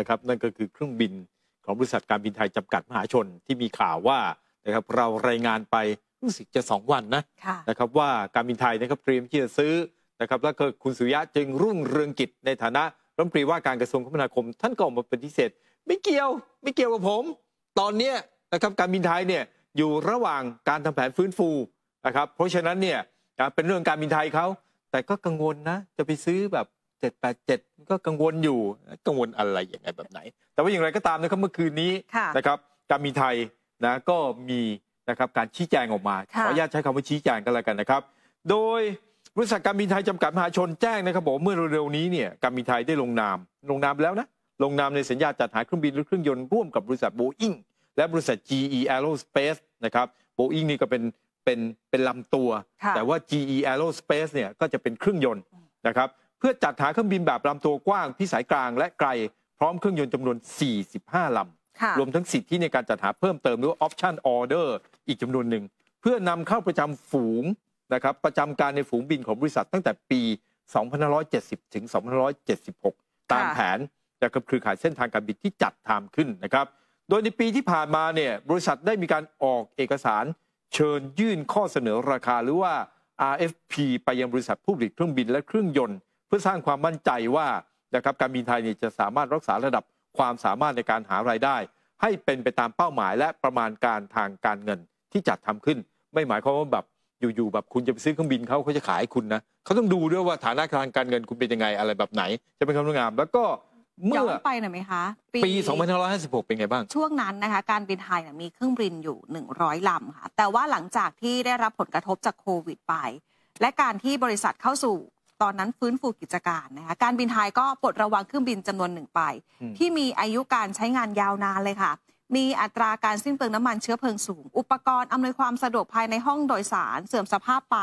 นะครับนั่นก็คือเครื่องบินของบริษัทการบินไทยจำกัดมหาชนที่มีข่าวว่านะครับเรารายงานไปรู้สึกจะสองวันนะนะครับว่าการบินไทยนะครับเตรียมที่จะซื้อนะครับแล้วก็คุณสุยะจึงรุ่งเรืองกิจในฐานะรัฐมนตรีว่าการกระทรวงคมนาคมท่านก็ออกมาปฏิเสธไม่เกี่ยวไม่เกี่ยวกับผม ตอนนี้นะครับการบินไทยเนี่ยอยู่ระหว่างการทำแผนฟื้นฟูนะครับเพราะฉะนั้นเนี่ยเป็นเรื่องการบินไทยเขาแต่ก็กังวลนะจะไปซื้อแบบเจ็ดแปดเจ็ดก็กังวลอยู่กังวลอะไรอย่างไรแบบไหน แต่ว่าอย่างไรก็ตามนะครับเมื่อคืนนี้นะครับการมีไทยนะก็มีนะครับการชี้แจงออกมาขออนุญาตใช้คำว่าชี้แจงกันแล้วกันนะครับ โดยบริษัทการมีไทยจำกัดมหาชนแจ้งนะครับบอกเมื่อเร็วๆนี้เนี่ยการมีไทยได้ลงนาม ลงนามแล้วนะลงนามในสัญญาจัดหาเครื่องบินหรือเครื่องยนต์ร่วมกับบริษัทโบอิงและบริษัท GE Aerospace นะครับโบอิงนี่ก็เป็นเป็นเป็นลำตัว แต่ว่า GE Aerospace เนี่ยก็จะเป็นเครื่องยนต์นะครับเพื่อจัดหาเครื่องบินแบบลำตัวกว้าง พิสัยกลางและไกลพร้อมเครื่องยนต์จำนวน 45 ลำรวมทั้งสิทธิในการจัดหาเพิ่มเติมหรือ option order อีกจำนวนหนึ่ง เพื่อนำเข้าประจำฝูงนะครับประจำการในฝูงบินของบริษัทตั้งแต่ปี 2570 ถึง2576 ตามแผนนะครับคือขายเส้นทางการบินที่จัดทำขึ้นนะครับโดยในปีที่ผ่านมาเนี่ยบริษัทได้มีการออกเอกสารเชิญยื่นข้อเสนอราคาหรือว่า RFP ไปยังบริษัทผู้ผลิตเครื่องบิน และเครื่องยนต์เพื่อสร้างความมั่นใจว่านะครับการบินไทยจะสามารถรักษาระดับความสามารถในการหารายได้ ให้เป็นไปตามเป้าหมาย และประมาณการทางการเงินที่จัดทำขึ้น ไม่หมายความว่าแบบอยู่ๆแบบคุณจะไปซื้อเครื่องบินเขาเขาจะขายคุณนะเขาต้องดูด้วยว่าฐานะทางการเงินคุณเป็นยังไงอะไรแบบไหนจะเป็นคำนงามแล้วก็เมื่อไปหน่อยไหมคะปี2556เป็นไงบ้างช่วงนั้นนะคะการบินไทยมีเครื่องบินอยู่ 100ลำค่ะแต่ว่าหลังจากที่ได้รับผลกระทบจากโควิดไป และการที่บริษัทเข้าสู่ตอนนั้นฟื้นฟูกิจการนะคะการบินไทยก็ปลดระวังเครื่องบินจำนวนหนึ่งไปที่มีอายุการใช้งานยาวนานเลยค่ะ มีอัตราการสิ้นเปลืองน้ำมันเชื้อเพลิงสูงอุปกรณ์อำนวยความสะดวกภายในห้องโดยสารเสื่อมสภาพไป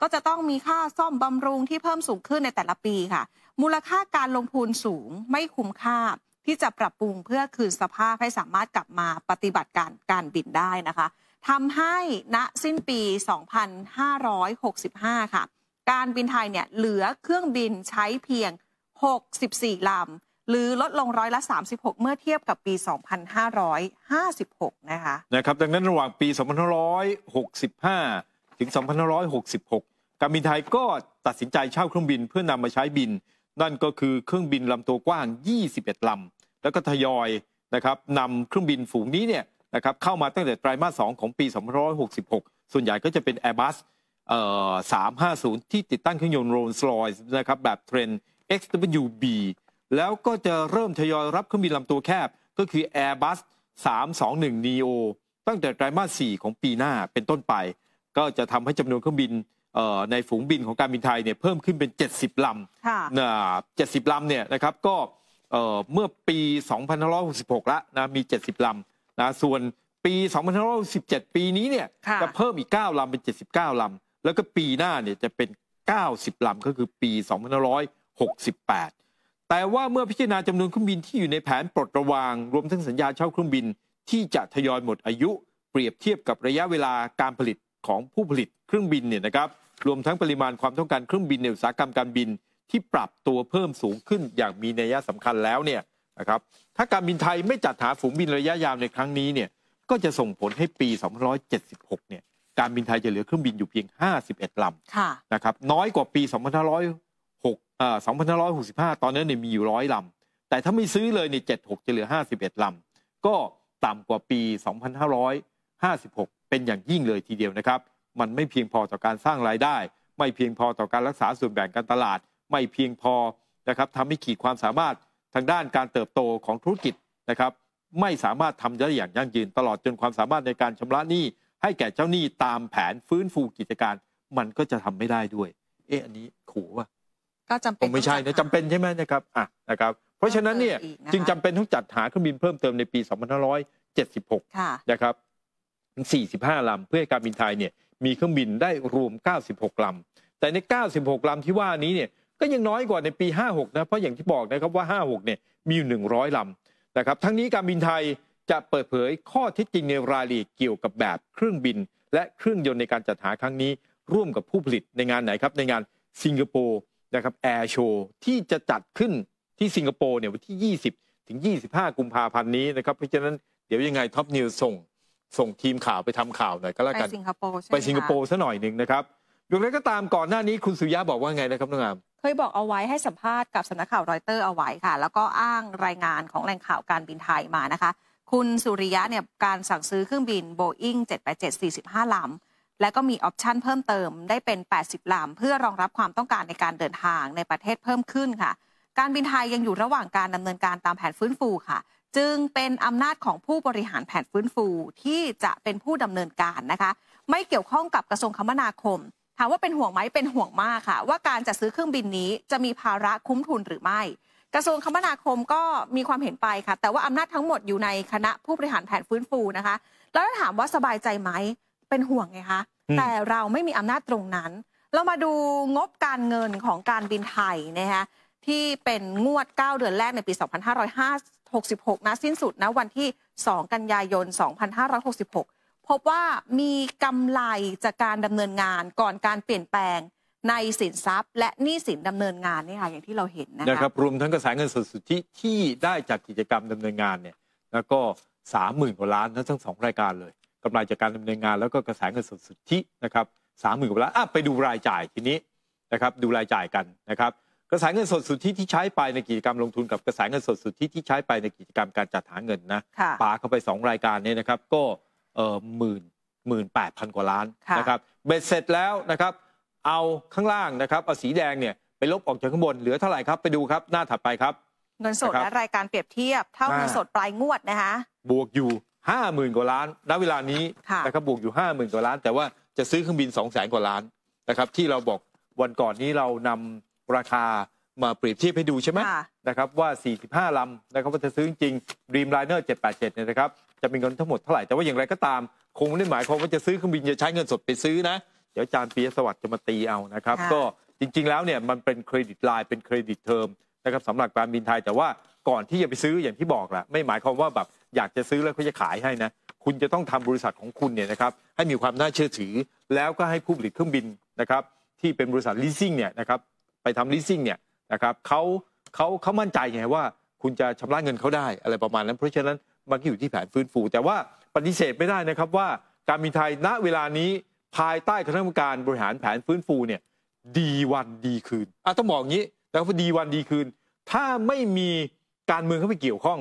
ก็จะต้องมีค่าซ่อมบำรุงที่เพิ่มสูงขึ้นในแต่ละปีค่ะ มูลค่าการลงทุนสูง ไม่คุ้มค่าที่จะปรับปรุงเพื่อคืนสภาพให้สามารถกลับมาปฏิบัติการการบินได้นะคะทำให้ณสิ้นปี 2565 ค่ะการบินไทยเนี่ยเหลือเครื่องบินใช้เพียง 64 ลำ หรือลดลงร้อยละ 36 เมื่อเทียบกับปี 2556 นะคะ นะครับ ดังนั้นระหว่างปี2565 ถึง2566 การบินไทยก็ตัดสินใจเช่าเครื่องบินเพื่อนำมาใช้บิน นั่นก็คือเครื่องบินลำตัวกว้าง 21 ลำ แล้วก็ทยอยนะครับนำเครื่องบินฝูงนี้เนี่ยนะครับเข้ามาตั้งแต่ไตรมาส2ของปี2566 ส่วนใหญ่ก็จะเป็น Airbus 350 ที่ติดตั้งเครื่องยนต์โรลส์รอยส์นะครับแบบเทรน XWB แล้วก็จะเริ่มทยอยรับเครื่องบินลำตัวแคบก็คือ Airbus 321 neo ตั้งแต่ไตรมาส4ของปีหน้าเป็นต้นไป ก็จะทำให้จำนวนเครื่องบินในฝูงบินของการบินไทยเนี่ยเพิ่มขึ้นเป็น 70ลำนะ70ลำเนี่ยนะครับ ก็เมื่อปี2566ละนะมี 70ลำนะส่วนปี2567ปีนี้เนี่ยจะเพิ่มอีก9ลำเป็น 79ลำแล้วก็ปีหน้าเนี่ยจะเป็น 90ลำก็คือปี2568 แต่ว่าเมื่อพิจารณาจำนวนเครื่องบินที่อยู่ในแผน ปลดระวางรวมทั้งสัญญาเช่าเครื่องบิน ที่จะทยอยหมดอายุ เปรียบเทียบกับระยะเวลาการผลิตของผู้ผลิตเครื่องบินเนี่ยนะครับรวมทั้งปริมาณความต้องการเครื่องบินในอุตสาหกรรมการบิน ที่ปรับตัวเพิ่มสูงขึ้นอย่างมีนัยสำคัญแล้วเนี่ยนะครับถ้าการบินไทยไม่จัดหาฝูงบินระยะยาวในครั้งนี้เนี่ยก็จะส่งผลให้ปี 2 7 6เนี่ยการบินไทยจะเหลือเครื่องบินอยู่เพียง 51ลำนะครับน้อยกว่าปี 2 5 6เอ่อ2565ตอนนั้นเนี่ยมีอยู่ร้อยลำแต่ถ้าไม่ซื้อเลยเนี่ย76 จะเหลือ 51ลำก็ต่ำกว่าปี 2556 เป็นอย่างยิ่งเลยทีเดียวนะครับ มันไม่เพียงพอต่อการสร้างรายได้ ไม่เพียงพอต่อการรักษาส่วนแบ่งการตลาด ไม่เพียงพอนะครับทำให้ขีดความสามารถทางด้านการเติบโตของธุรกิจนะครับไม่สามารถทำได้อย่างยั่งยืนตลอดจนความสามารถในการชำระหนี้ให้แก่เจ้าหนี้ตามแผนฟื้นฟูกิจการมันก็จะทำไม่ได้ด้วย เอ๊ะอันนี้ขู่ว่าก็จำเป็นไม่ใช่นะจำเป็นใช่ไหมนะครับอ่ะนะครับเพราะฉะนั้นเนี่ยจึงจำเป็นต้องจัดหาเครื่องบินเพิ่มเติมในปี 2576 นะครับ 45 ลำเพื่อให้การบินไทยเนี่ย มีเครื่องบินได้รวม 96 ลำแต่ใน 96 ลำที่ว่านี้เนี่ย ก็ยังน้อยกว่าในปี 56 นะ เพราะอย่างที่บอกนะครับว่า 56 เนี่ย มีอยู่ 100 ลำนะครับ ทั้งนี้การบินไทยจะเปิดเผยข้อเท็จจริงในรายละเอียดเกี่ยวกับแบบเครื่องบิน และเครื่องยนต์ในการจัดหาครั้งนี้ ร่วมกับผู้ผลิตในงานไหนครับในงานสิงคโปร์นะครับแอร์โชว์ที่จะจัดขึ้นที่สิงคโปร์เนี่ยวันที่ 20ถึง25 กุมภาพันธ์นี้นะครับเพราะฉะนั้นเดี๋ยวยังไงท็อปนิวส่งส่งทีมข่าวไปทำข่าวหน่อยก็แล้วกันไปสิงคโปร์ไปสิงคโปร์ซะหน่อยหนึ่งนะครับอย่างไรก็ตามก่อนหน้านี้คุณสุยาบอกว่าไงนะครับน้องอามเคยบอกเอาไว้ให้สัมภาษณ์กับสำนักข่าวรอยเตอร์เอาไว้ค่ะแล้วก็อ้างรายงานของแหล่งข่าวการบินไทยมานะคะคุณสุริยะเนี่ยการสั่งซื้อเครื่องบินโบอิง787 45 ลำ และก็มีออปชันเพิ่มเติมได้เป็น 80 ลำเพื่อรองรับความต้องการในการเดินทางในประเทศเพิ่มขึ้นค่ะ การบินไทยยังอยู่ระหว่างการดำเนินการตามแผนฟื้นฟูค่ะ จึงเป็นอำนาจของผู้บริหารแผนฟื้นฟูที่จะเป็นผู้ดำเนินการนะคะ ไม่เกี่ยวข้องกับกระทรวงคมนาคม ถามว่าเป็นห่วงไหม เป็นห่วงมากค่ะ ว่าการจัดซื้อเครื่องบินนี้จะมีภาระคุ้มทุนหรือไม่กระทรวงคมนาคมก็มีความเห็นไปค่ะแต่ว่าอำนาจทั้งหมดอยู่ในคณะผู้บริหารแผนฟื้นฟูนะคะแล้วถามว่าสบายใจไหมเป็นห่วงไงคะแต่เราไม่มีอำนาจตรงนั้น เรามาดูงบการเงินของการบินไทยนะคะที่เป็นงวด9เดือนแรกในปี 2566 นะสิ้นสุดนะวันที่ 2 กันยายน 2566 พบว่ามีกำไรจากการดำเนินงานก่อนการเปลี่ยนแปลงในสินทรัพย์และหนี้สินดำเนินงานนี่ค่ะอย่างที่เราเห็นนะคนะรับรวมทั้งกระแสเงินสดสุทธิที่ได้จากกิจกรรมดำเนินงานเนี่ยแล้วก็สามหมื่นกว่าล้านทั้งทั้งสองรายการเลยกำไรจากการดำเนินงาน แล้วก็กระแสเงินสดสุทธินะครับสามหมื่นกว่าล้านอ่ะไปดูรายจ่ายทีนี้นะครับ ดูรายจ่ายกันนะครับ กระแสเงินสดสุทธิที่ใช้ไปในกิจกรรมลงทุนกับกระแสเงินสดสุทธิที่ใช้ไปในกิจกรรมการจัดหาเงินนะปาเข้าไป 2 รายการนี้นะครับ ก็เออหมื่นหมื่นแปดพันกว่าล้านนะครับเบ็ดเสร็จแล้วนะครับเอาข้างล่างนะครับเอาสีแดงเนี่ยไปลบออกจากข้างบนเหลือเท่าไหร่ครับไปดูครับหน้าถัดไปครับเงินสดและรายการเปรียบเทียบเท่าเงินสดปลายงวดนะคะบวกอยู่ห้าหมื่นกว่าล้านณเวลานี้นะครับบวกอยู่ห้าหมื่นกว่าล้าน แต่ว่าจะซื้อเครื่องบินสองแสนกว่าล้านนะครับที่เราบอกวันก่อนนี้เรานำราคามาเปรียบเทียบให้ดูใช่ไหมนะครับว่า 45ลำนะครับว่าจะซื้อจริง Dreamliner 787เนี่ยนะครับจะมีเงินทั้งหมดเท่าไหร่แต่ว่าอย่างไรก็ตาม คงไม่ได้หมายความว่าจะซื้อเครื่องบินจะใช้เงินสดไปซื้อนะเดี๋ยวอาจารย์ปียสวัสดิ์จะมาตีเอานะครับก็จริง ๆแล้วเนี่ยมันเป็นเครดิตไลน์เป็นเครดิตเทอมนะครับสำหรับการบินไทยแต่ว่าก่อนที่จะไปซื้ออย่างที่บอกแหละไม่หมายความว่าแบบอยากจะซื้อแล้วเขาจะขายให้นะคุณจะต้องทำบริษัทของคุณเนี่ยนะครับให้มีความน่าเชื่อถือแล้วก็ให้ผู้ผลิตเครื่องบินนะครับที่เป็นบริษัท leasing เนี่ยนะครับไปทำ leasing เนี่ยนะครับเขาเขาเขามั่นใจไงว่า คุณจะชำระเงินเขาได้อะไรประมาณนั้นเพราะฉะนั้นมันก็อยู่ที่แผนฟื้นฟู แต่ว่าปฏิเสธไม่ได้นะครับว่าการบินไทยณเวลานี้ภายใต้คณะกรรมการบริหารแผนฟื้นฟูเนี่ยดีวันดีคืนอ่ะต้องบอกงี้แล้วพอดีวันดีคืนถ้าไม่มีการเมืองเข้าไปเกี่ยวข้อง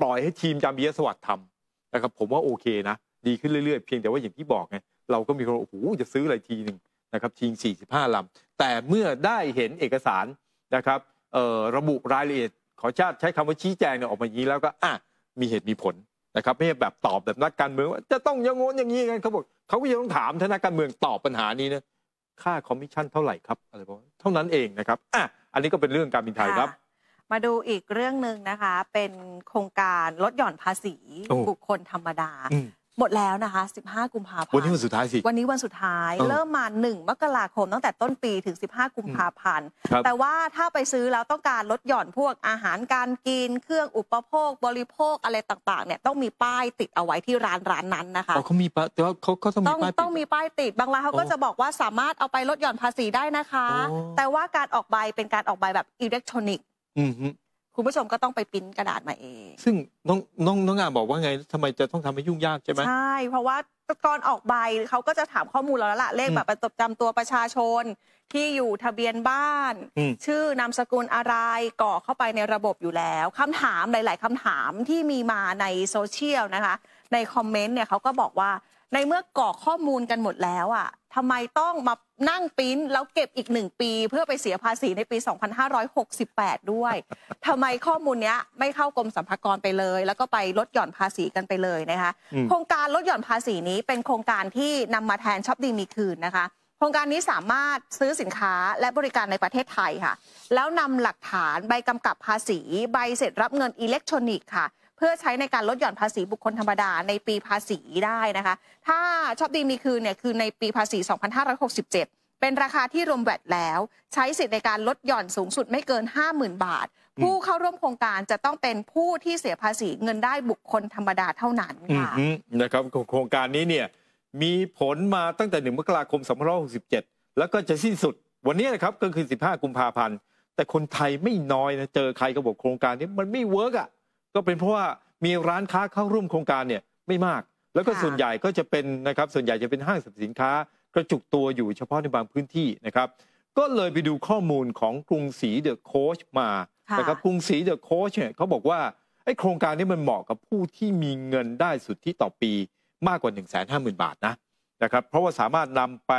ปล่อยให้ทีมจามียสวัสดิ์ทำนะครับผมว่าโอเคนะดีขึ้นเรื่อยๆเพียงแต่ว่าอย่างที่บอกไงเราก็มีคนโอ้โหจะซื้ออะไรทีหนึ่งนะครับทีม45ลำแต่เมื่อได้เห็นเอกสารนะครับระบุรายละเอียด ขอชาติใช้คำว่าชี้แจงเนี่ยออกมาอย่างนี้แล้วก็อ่ะมีเหตุมีผลนะครับไม่ใช่แบบตอบแบบนักการ เมืองว่าจะต้องอย่างงนอย่างนี้กันเขาบอกเขาก็ยังต้องถามทนานักการเมืองตอบปัญหานี้นะค่าคอมมิชชั่นเท่าไหร่ครับ อะไรประมาณเท่านั้นเองนะครับอ่ะอันนี้ก็เป็นเรื่องการบินไทยครับ มาดูอีกเรื่องหนึ่งนะคะ เป็นโครงการลดหย่อนภาษีบุคคลธรรมดาหมดแล้วนะคะ 15 กุมภาพันธ์ วันนี้วันสุดท้ายสิ วันนี้วันสุดท้าย เริ่มมา 1 มกราคม ตั้งแต่ต้นปีถึง 15 กุมภาพันธ์ แต่ว่าถ้าไปซื้อแล้วต้องการลดหย่อนพวกอาหารการกิน เครื่องอุปโภค บริโภคอะไรต่างๆ เนี่ยต้องมีป้ายติดเอาไว้ที่ร้านร้านนั้นนะคะเขามีป้ายแต่่วาเขาเขาต้องมีป้ายต้องมีป้ายติด บางร้านเขาก็จะบอกว่าสามารถเอาไปลดหย่อนภาษีได้นะคะ แต่ว่าการออกใบเป็นการออกใบแบบอิเล็กทรอนิกส์คุณผู้ชมก็ต้องไปปิ้นกระดาษมาเอง ซึ่งน้องน้องน้องงานบอกว่าไงทำไมจะต้องทำให้ยุ่งยากใช่ไหมใช่ เพราะว่าก่อนออกใบเขาก็จะถามข้อมูลเราแล้วละเลขแบบประจำตัวประชาชนที่อยู่ทะเบียนบ้าน ชื่อนามสกุลอะไรก่อเข้าไปในระบบอยู่แล้วคำถามหลาย ๆคำถามที่มีมาในโซเชียลนะคะ ในคอมเมนต์เนี่ยเขาก็บอกว่าในเมื่อก่อข้อมูลกันหมดแล้วอ่ะทำไมต้องมานั่งปิ้นแล้วเก็บอีกหนึ่งปี เพื่อไปเสียภาษีในปี 2568 ด้วย ทำไมข้อมูลเนี้ยไม่เข้ากรมสรรพากรไปเลย แล้วก็ไปลดหย่อนภาษีกันไปเลยนะคะ โครงการลดหย่อนภาษีนี้เป็นโครงการที่นำมาแทนช็อปดีมีคืนนะคะ โครงการนี้สามารถซื้อสินค้าและบริการในประเทศไทยค่ะ แล้วนำหลักฐานใบกำกับภาษี ใบเสร็จรับเงินอิเล็กทรอนิกส์ค่ะพื่อใช้ในการลดหย่อนภาษีบุคคลธรรมดาในปีภาษีได้นะคะ ถ้าชอบดีมีคืนเนี่ยคือในปีภาษี 2567 เป็นราคาที่รวมแวดแล้ว ใช้สิทธิในการลดหย่อนสูงสุดไม่เกิน 50,000 บาท ผู้เข้าร่วมโครงการจะต้องเป็นผู้ที่เสียภาษีเงินได้บุคคลธรรมดาเท่านั้นค่ะนะครับ โครงการนี้เนี่ย มีผลมาตั้งแต่ 1 มกราคม 2567 แล้วก็จะสิ้นสุด วันนี้นะครับก็คือ 15 กุมภาพันธ์แต่คนไทยไม่น้อยนะเจอใครก็บอกโครงการนี้มันไม่เวิร์กอ่ะก็เป็นเพราะว่ามีร้านค้าเข้าร่วมโครงการเนี่ยไม่มาก แล้วก็ส่วนใหญ่ก็จะเป็นนะครับ ส่วนใหญ่จะเป็นห้างสรรพสินค้า กระจุกตัวอยู่เฉพาะในบางพื้นที่นะครับ ก็เลยไปดูข้อมูลของกรุงศรีเดอะโคชมา นะครับ กรุงศรีเดอะโคชเนี่ยเขาบอกว่าไอ้โครงการนี้มันเหมาะกับผู้ที่มีเงินได้สุทธิต่อปีมากกว่า1หมื่นบาทนะนะครับ เพราะว่าสามารถนำไป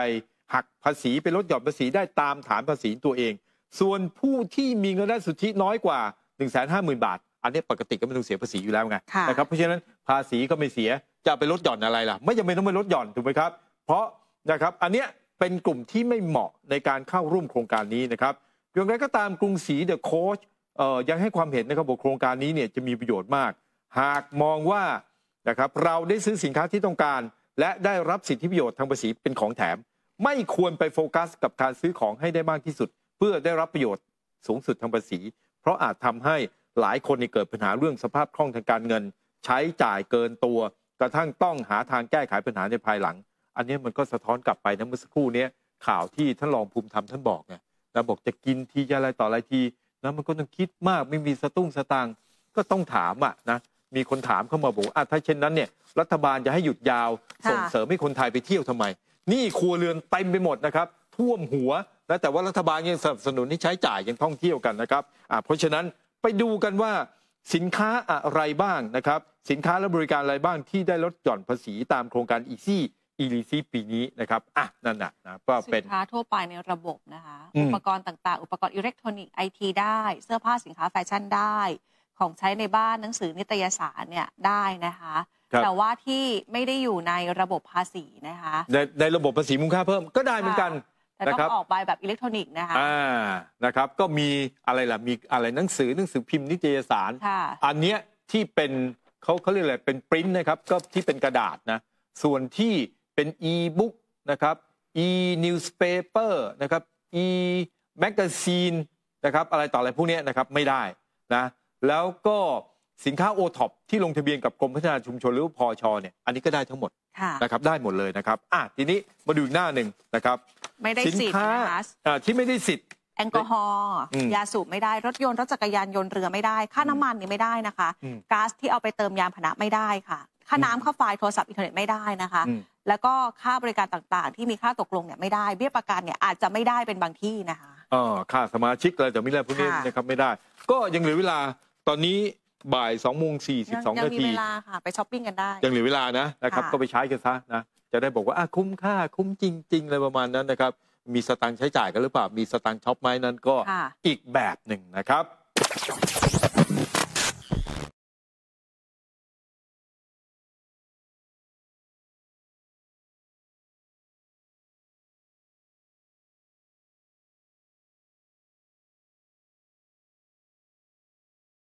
หักภาษีไปลดหย่อนภาษีได้ตามฐานภาษีตัวเอง ส่วนผู้ที่มีเงินได้สุทธิน้อยกว่า1หมื่นบาทอันนี้ปกติก็ไม่ต้องเสียภาษีอยู่แล้วไงนะครับเพราะฉะนั้นภาษีก็ไม่เสียจะไปลดหย่อนอะไรล่ะไม่จำเป็นต้องไปลดหย่อนถูกไหมครับเพราะนะครับอันเนี้ยเป็นกลุ่มที่ไม่เหมาะในการเข้าร่วมโครงการนี้นะครับ อย่างไรก็ตามกรุงศรีเดอะโคชยังให้ความเห็นนะครับบอกโครงการนี้เนี่ยจะมีประโยชน์มาก หากมองว่านะครับ เราได้ซื้อสินค้าที่ต้องการ และได้รับสิทธิประโยชน์ทางภาษีเป็นของแถมไม่ควรไปโฟกัสกับการซื้อของให้ได้มากที่สุด เพื่อได้รับประโยชน์สูงสุดทางภาษี เพราะอาจทำให้หลายคนเกิดปัญหาเรื่องสภาพคล่องทางการเงิน ใช้จ่ายเกินตัว กระทั่งต้องหาทางแก้ไขปัญหาในภายหลัง อันนี้มันก็สะท้อนกลับไปนะเมื่อสักครู่นี้ข่าวที่ท่านรองภูมิธรรมท่านบอกไง้วบอกจะกินทีอะไรต่ออะไรทีแล้วมันก็ต้องคิดมากไม่มีสตุ้งสตางก็ต้องถามอ่ะนะมีคนถามเข้ามาบอกอ่ะถ้าเช่น นั้นเนี่ยรัฐบาลจะให้หยุดยาว ส่งเสริมให้คนไทยไปเที่ยวทำไม นี่ครัวเรือนเต็มไปหมดนะครับ ท่วมหัวแ้ะแต่ว่ารัฐบาลยังสนับสนุนให้ใช้จ่ายยังท่องเที่ยวกันนะครับอ่ะเพราะฉะนั้นไปดูกันว่าสินค้าอะไรบ้างนะครับสินค้าและบริการอะไรบ้างที่ได้ลดหย่อนภาษีตามโครงการอีซี่อีลีซีปีนี้นะครับอ่ะนั่นนะนะก็เป็นสินค้าทั่วไปในระบบนะคะอุปกรณ์ต่างๆอุปกรณ์อิเล็กทรอนิกส์ไอทีได้เสื้อผ้าสินค้าแฟชั่นได้ ของใช้ในบ้านหนังสือนิตยสารเนี่ยได้นะคะ แต่ว่าที่ไม่ได้อยู่ในระบบภาษีนะคะในในระบบภาษีมูลค่าเพิ่มก็ได้เหมือนกันแต้องออกไปแบบอิเล็กทรอนิกส์นะคะอ่านะครับ ก็มีอะไรล่ะมีอะไรหนังสือหนังสือพิมพ์นิตยสารอันเนี้ยที่เป็นเขาเขาเรียกอะไรเป็นปริ้นนะครับ ก็ที่เป็นกระดาษนะ ส่วนที่เป็นอีบุ๊กนะครับอีนิวส์เพเปอร์นะครับอีแมกกาซีนนะครับ อะไรต่ออะไรพวกนี้นะครับ ไม่ได้นะ แล้วก็สินค้าโอท็อปที่ลงทะเบียนกับกรมพัฒนาชุมชนหรือพอชเนี่ยอันนี้ก็ได้ทั้งหมดนะครับได้หมดเลยนะครับอ่ะทีนี้มาดูอีก หน้าหนึ่งนะครับ ไม่ได้สิทธิ์นคคาที่ไม่ได้สิทธิ์แอลกอฮอล์ยาสูบไม่ได้รถยนต์รถจักรยานยนต์เรือไม่ได้ ค่าน้ำมันนี่ไม่ได้นะคะก๊าซที่เอาไปเติมยานพาหนะไม่ได้ ค่ะค่าน้ำค่าไฟโทรศัพท์อินเทอร์เน็ตไม่ได้นะคะ แล้วก็ค่าบริการต่างๆ ที่มีค่าตกลงเนี่ยไม่ได้เบี้ยประกันเนี่ยอาจจะไม่ได้เป็นบางที่นะคะอ๋อค่าสมาชิกอะไรแต่ไม่ได้พวกนี้นะครับไม่ได้ ก็ยังเหลือเวลาตอนนี้บ่ายสองโมงสี่สิบสองนาทียังมีเวลาค่ะ ไปช้อปปิ้งกันได้ ยังเหลือเวลานะนะครับ ก็ไปใช้กันซะนะ จะได้บอกว่าคุ้มค่าคุ้มจริง ๆ อะไรประมาณนั้นนะครับ มีสตังค์ใช้จ่ายกันหรือเปล่า มีสตังค์ช็อปไหมนั้นก็อีกแบบหนึ่งนะครับ